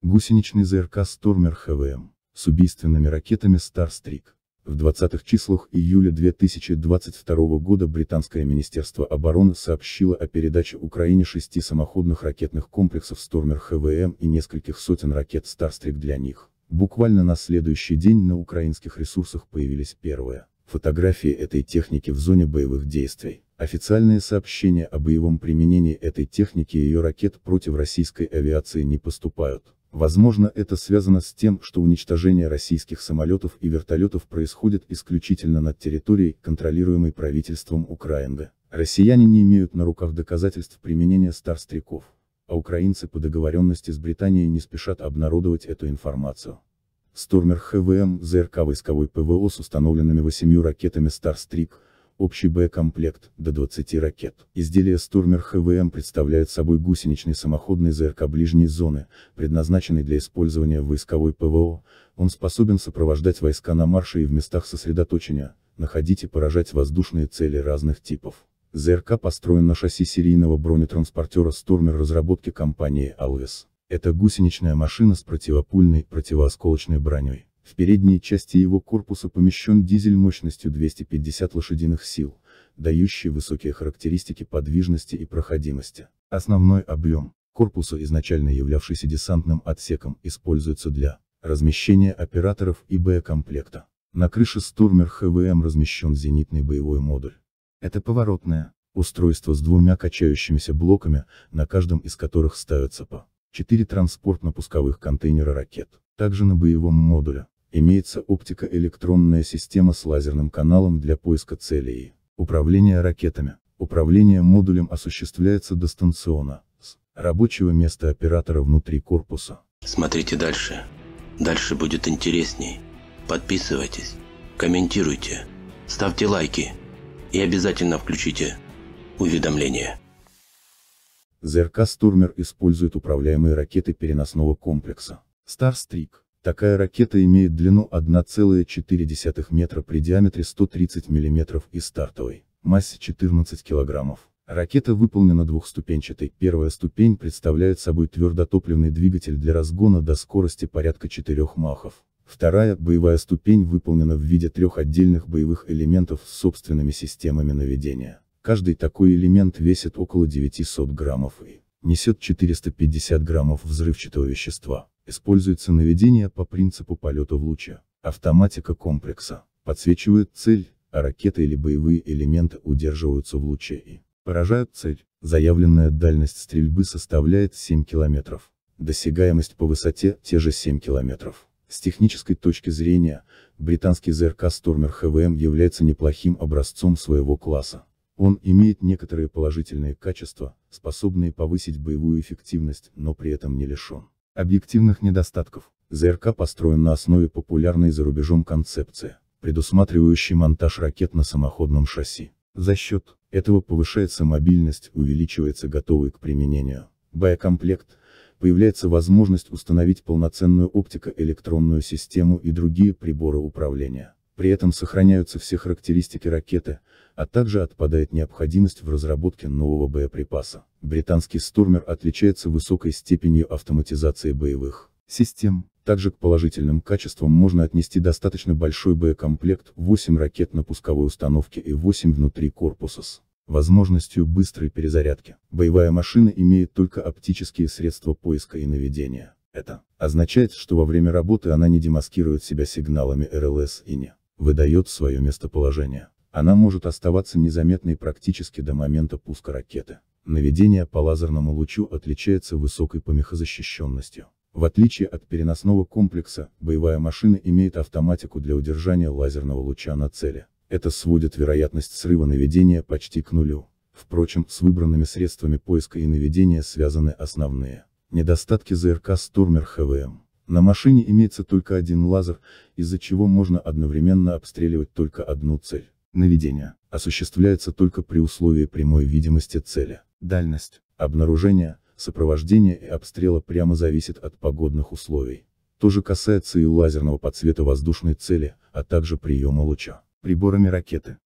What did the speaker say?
Гусеничный ЗРК «Стормер ХВМ» с убийственными ракетами «Старстрик». В 20-х числах июля 2022 года британское Министерство обороны сообщило о передаче Украине шести самоходных ракетных комплексов «Стормер ХВМ» и нескольких сотен ракет «Старстрик» для них. Буквально на следующий день на украинских ресурсах появились первые фотографии этой техники в зоне боевых действий. Официальные сообщения о боевом применении этой техники и ее ракет против российской авиации не поступают. Возможно это связано с тем, что уничтожение российских самолетов и вертолетов происходит исключительно над территорией, контролируемой правительством Украины. Россияне не имеют на руках доказательств применения стар а украинцы по договоренности с Британией не спешат обнародовать эту информацию. Стормер ХВМ, ЗРК войсковой ПВО с установленными восемью ракетами Star Общий боекомплект – до 20 ракет. Изделия «Стурмер ХВМ» представляют собой гусеничный самоходный ЗРК ближней зоны, предназначенный для использования в войсковой ПВО. Он способен сопровождать войска на марше и в местах сосредоточения, находить и поражать воздушные цели разных типов. ЗРК построен на шасси серийного бронетранспортера «Стурмер» разработки компании «Алвес». Это гусеничная машина с противопульной, противоосколочной броней. В передней части его корпуса помещен дизель мощностью 250 лошадиных сил, дающий высокие характеристики подвижности и проходимости. Основной объем корпуса, изначально являвшийся десантным отсеком, используется для размещения операторов и боекомплекта. На крыше Стурмер ХВМ размещен зенитный боевой модуль. Это поворотное устройство с двумя качающимися блоками, на каждом из которых ставятся по 4 транспортно-пусковых контейнера ракет. Также на боевом модуле Имеется оптико-электронная система с лазерным каналом для поиска целей. Управление ракетами. Управление модулем осуществляется дистанционно, с рабочего места оператора внутри корпуса. Смотрите дальше. Дальше будет интересней. Подписывайтесь, комментируйте, ставьте лайки и обязательно включите уведомления. ЗРК «Стурмер» использует управляемые ракеты переносного комплекса. Star Такая ракета имеет длину 1,4 метра при диаметре 130 мм и стартовой массе 14 кг. Ракета выполнена двухступенчатой, первая ступень представляет собой твердотопливный двигатель для разгона до скорости порядка 4 махов. Вторая, боевая ступень выполнена в виде трех отдельных боевых элементов с собственными системами наведения. Каждый такой элемент весит около 900 граммов и несет 450 граммов взрывчатого вещества. Используется наведение по принципу полета в луче. Автоматика комплекса. Подсвечивает цель, а ракеты или боевые элементы удерживаются в луче и поражают цель. Заявленная дальность стрельбы составляет 7 километров, Досягаемость по высоте те же 7 километров. С технической точки зрения, британский ЗРК Stormer ХВМ является неплохим образцом своего класса. Он имеет некоторые положительные качества, способные повысить боевую эффективность, но при этом не лишен объективных недостатков. ЗРК построен на основе популярной за рубежом концепции, предусматривающей монтаж ракет на самоходном шасси. За счет этого повышается мобильность, увеличивается готовый к применению боекомплект, появляется возможность установить полноценную оптико-электронную систему и другие приборы управления. При этом сохраняются все характеристики ракеты, а также отпадает необходимость в разработке нового боеприпаса. Британский Стормер отличается высокой степенью автоматизации боевых систем. Также к положительным качествам можно отнести достаточно большой боекомплект, 8 ракет на пусковой установке и 8 внутри корпуса с возможностью быстрой перезарядки. Боевая машина имеет только оптические средства поиска и наведения. Это означает, что во время работы она не демаскирует себя сигналами РЛС и не выдает свое местоположение. Она может оставаться незаметной практически до момента пуска ракеты. Наведение по лазерному лучу отличается высокой помехозащищенностью. В отличие от переносного комплекса, боевая машина имеет автоматику для удержания лазерного луча на цели. Это сводит вероятность срыва наведения почти к нулю. Впрочем, с выбранными средствами поиска и наведения связаны основные недостатки ЗРК Стурмер ХВМ. На машине имеется только один лазер, из-за чего можно одновременно обстреливать только одну цель. Наведение. Осуществляется только при условии прямой видимости цели. Дальность. Обнаружение, сопровождение и обстрела прямо зависит от погодных условий. То же касается и лазерного подсвета воздушной цели, а также приема луча. Приборами ракеты.